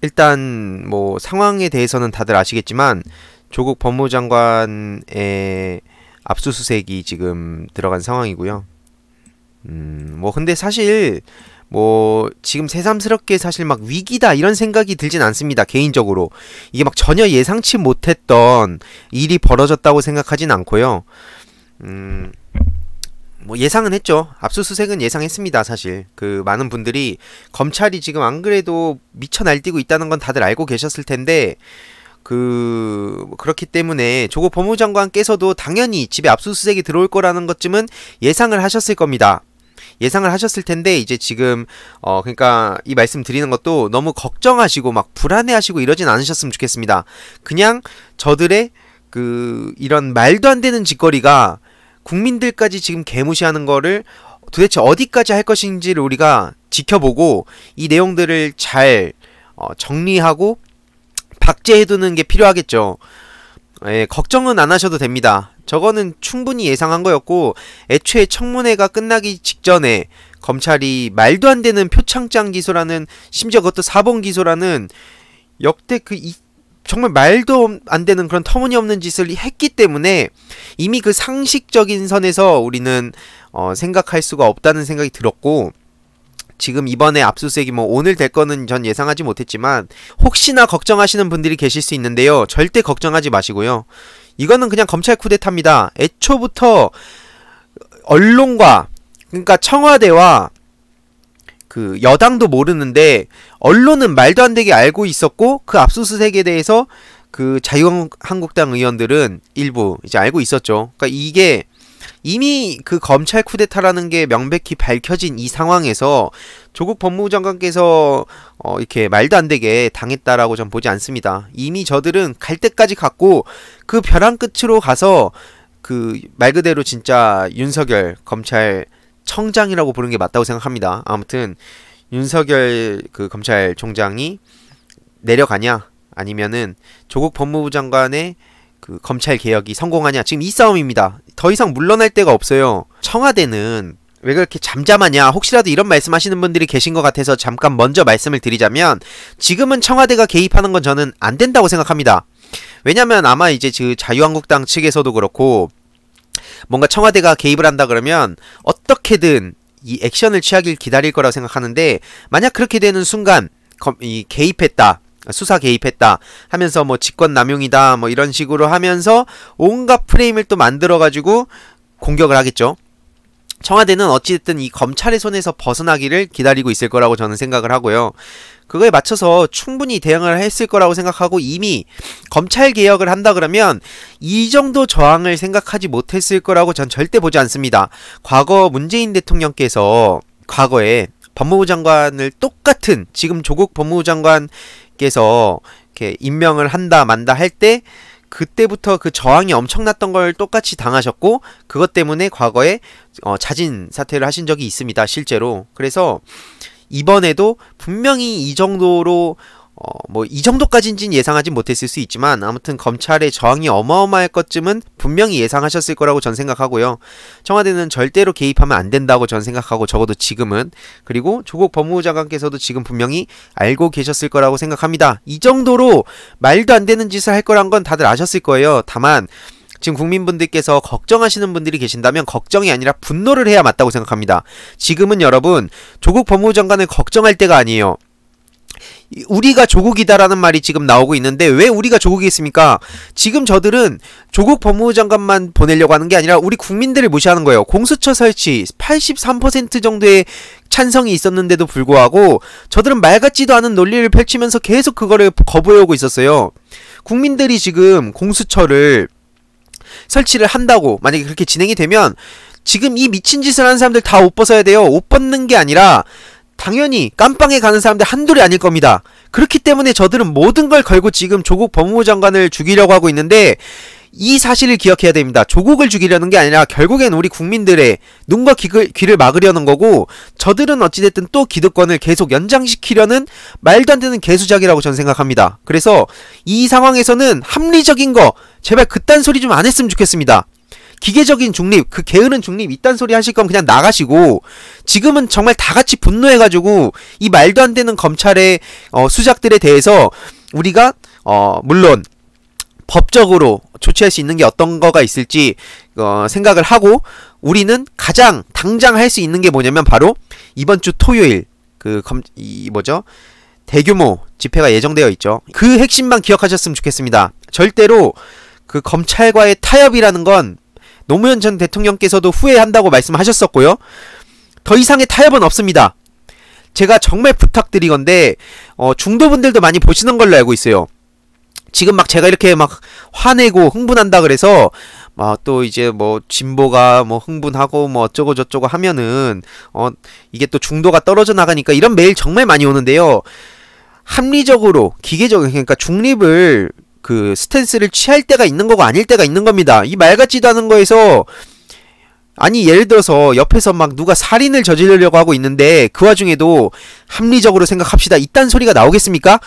일단 뭐 상황에 대해서는 다들 아시겠지만 조국 법무 장관의 압수수색이 지금 들어간 상황이고요. 음, 뭐 근데 사실 뭐 지금 새삼스럽게 사실 막 위기다 이런 생각이 들진 않습니다. 개인적으로 이게 막 전혀 예상치 못했던 일이 벌어졌다고 생각하진 않고요. 음, 뭐 예상은 했죠. 압수수색은 예상했습니다. 사실 그 많은 분들이 검찰이 지금 안 그래도 미쳐 날뛰고 있다는 건 다들 알고 계셨을 텐데 그 뭐 그렇기 때문에 조국 법무장관께서도 당연히 집에 압수수색이 들어올 거라는 것쯤은 예상을 하셨을 겁니다. 예상을 하셨을 텐데 이제 지금 어 그러니까 이 말씀 드리는 것도 너무 걱정하시고 막 불안해하시고 이러진 않으셨으면 좋겠습니다. 그냥 저들의 그 이런 말도 안 되는 짓거리가 국민들까지 지금 개무시하는 거를 도대체 어디까지 할 것인지를 우리가 지켜보고 이 내용들을 잘 어, 정리하고 박제해두는 게 필요하겠죠. 예, 걱정은 안 하셔도 됩니다. 저거는 충분히 예상한 거였고 애초에 청문회가 끝나기 직전에 검찰이 말도 안 되는 표창장 기소라는 심지어 그것도 사본 기소라는 역대 그 정말 말도 안 되는 그런 터무니없는 짓을 했기 때문에 이미 그 상식적인 선에서 우리는 어, 생각할 수가 없다는 생각이 들었고 지금 이번에 압수수색이 뭐 오늘 될 거는 전 예상하지 못했지만 혹시나 걱정하시는 분들이 계실 수 있는데요. 절대 걱정하지 마시고요. 이거는 그냥 검찰 쿠데타입니다. 애초부터 언론과 그러니까 청와대와 그 여당도 모르는데 언론은 말도 안 되게 알고 있었고 그 압수수색에 대해서 그 자유한국당 의원들은 일부 이제 알고 있었죠. 그러니까 이게 이미 그 검찰 쿠데타라는 게 명백히 밝혀진 이 상황에서 조국 법무부 장관께서 어 이렇게 말도 안 되게 당했다라고 전 보지 않습니다. 이미 저들은 갈 때까지 갔고 그 벼랑 끝으로 가서 그 말 그대로 진짜 윤석열 검찰 청장이라고 부르는 게 맞다고 생각합니다. 아무튼 윤석열 그 검찰총장이 내려가냐 아니면은 조국 법무부 장관의 그 검찰 개혁이 성공하냐 지금 이 싸움입니다. 더 이상 물러날 데가 없어요. 청와대는 왜 그렇게 잠잠하냐 혹시라도 이런 말씀하시는 분들이 계신 것 같아서 잠깐 먼저 말씀을 드리자면 지금은 청와대가 개입하는 건 저는 안 된다고 생각합니다. 왜냐면 아마 이제 그 자유한국당 측에서도 그렇고 뭔가 청와대가 개입을 한다 그러면 어떻게든 이 액션을 취하길 기다릴 거라고 생각하는데 만약 그렇게 되는 순간 이 개입했다 수사 개입했다 하면서 뭐 직권 남용이다 뭐 이런 식으로 하면서 온갖 프레임을 또 만들어 가지고 공격을 하겠죠. 청와대는 어찌됐든 이 검찰의 손에서 벗어나기를 기다리고 있을 거라고 저는 생각을 하고요. 그거에 맞춰서 충분히 대응을 했을 거라고 생각하고 이미 검찰 개혁을 한다 그러면 이 정도 저항을 생각하지 못했을 거라고 전 절대 보지 않습니다. 과거 문재인 대통령께서 과거에 법무부 장관을 똑같은 지금 조국 법무부 장관께서 이렇게 임명을 한다 만다 할 때 그때부터 그 저항이 엄청났던 걸 똑같이 당하셨고 그것 때문에 과거에 어, 자진 사퇴를 하신 적이 있습니다 실제로 그래서 이번에도 분명히 이 정도로 어, 뭐이 정도까지는 예상하진 못했을 수 있지만 아무튼 검찰의 저항이 어마어마할 것쯤은 분명히 예상하셨을 거라고 전 생각하고요. 청와대는 절대로 개입하면 안 된다고 전 생각하고 적어도 지금은 그리고 조국 법무부 장관께서도 지금 분명히 알고 계셨을 거라고 생각합니다. 이 정도로 말도 안 되는 짓을 할 거란 건 다들 아셨을 거예요. 다만 지금 국민분들께서 걱정하시는 분들이 계신다면 걱정이 아니라 분노를 해야 맞다고 생각합니다. 지금은 여러분 조국 법무부 장관을 걱정할 때가 아니에요. 우리가 조국이다라는 말이 지금 나오고 있는데 왜 우리가 조국이 있습니까? 지금 저들은 조국 법무부 장관만 보내려고 하는 게 아니라 우리 국민들을 무시하는 거예요. 공수처 설치 83% 정도의 찬성이 있었는데도 불구하고 저들은 말 같지도 않은 논리를 펼치면서 계속 그거를 거부해오고 있었어요. 국민들이 지금 공수처를 설치를 한다고 만약에 그렇게 진행이 되면 지금 이 미친 짓을 하는 사람들 다 옷 벗어야 돼요. 옷 벗는 게 아니라 당연히 깜빵에 가는 사람들 한둘이 아닐 겁니다. 그렇기 때문에 저들은 모든 걸 걸고 지금 조국 법무부 장관을 죽이려고 하고 있는데 이 사실을 기억해야 됩니다. 조국을 죽이려는 게 아니라 결국엔 우리 국민들의 눈과 귀를, 귀를 막으려는 거고 저들은 어찌됐든 또 기득권을 계속 연장시키려는 말도 안 되는 개수작이라고 전 생각합니다. 그래서 이 상황에서는 합리적인 거 제발 그딴 소리 좀 안 했으면 좋겠습니다. 기계적인 중립, 그 게으른 중립 이딴 소리 하실 거면 그냥 나가시고 지금은 정말 다 같이 분노해가지고 이 말도 안 되는 검찰의 어, 수작들에 대해서 우리가 어, 물론 법적으로 조치할 수 있는 게 어떤 거가 있을지 어, 생각을 하고 우리는 가장 당장 할 수 있는 게 뭐냐면 바로 이번 주 토요일 그 검 이 뭐죠 대규모 집회가 예정되어 있죠. 그 핵심만 기억하셨으면 좋겠습니다. 절대로 그 검찰과의 타협이라는 건 노무현 전 대통령께서도 후회한다고 말씀하셨었고요. 더 이상의 타협은 없습니다. 제가 정말 부탁드리건데 어, 중도분들도 많이 보시는 걸로 알고 있어요. 지금 막 제가 이렇게 막 화내고 흥분한다 그래서 막또 아, 이제 뭐 진보가 뭐 흥분하고 뭐 어쩌고 저쩌고 하면은 어 이게 또 중도가 떨어져 나가니까 이런 메일 정말 많이 오는데요. 합리적으로 기계적인 그러니까 중립을 그 스탠스를 취할 때가 있는 거고 아닐 때가 있는 겁니다. 이 말 같지도 않은 거에서 아니 예를 들어서 옆에서 막 누가 살인을 저지르려고 하고 있는데 그 와중에도 합리적으로 생각합시다 이딴 소리가 나오겠습니까?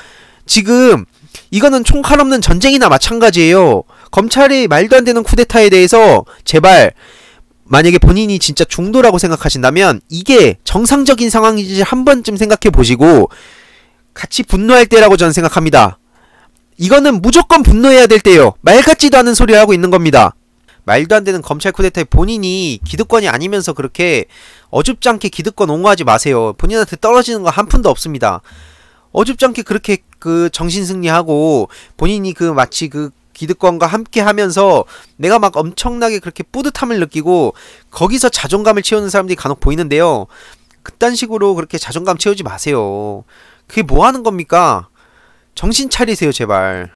지금 이거는 총칼 없는 전쟁이나 마찬가지예요. 검찰이 말도 안 되는 쿠데타에 대해서 제발 만약에 본인이 진짜 중도라고 생각하신다면 이게 정상적인 상황인지 한 번쯤 생각해 보시고 같이 분노할 때라고 저는 생각합니다. 이거는 무조건 분노해야 될 때예요. 말 같지도 않은 소리 하고 있는 겁니다. 말도 안 되는 검찰 쿠데타에 본인이 기득권이 아니면서 그렇게 어줍지 않게 기득권 옹호하지 마세요. 본인한테 떨어지는 거 한 푼도 없습니다. 어줍지않게 그렇게 그 정신 승리하고 본인이 그 마치 그 기득권과 함께 하면서 내가 막 엄청나게 그렇게 뿌듯함을 느끼고 거기서 자존감을 채우는 사람들이 간혹 보이는데요. 그딴 식으로 그렇게 자존감 채우지 마세요. 그게 뭐 하는 겁니까? 정신 차리세요, 제발.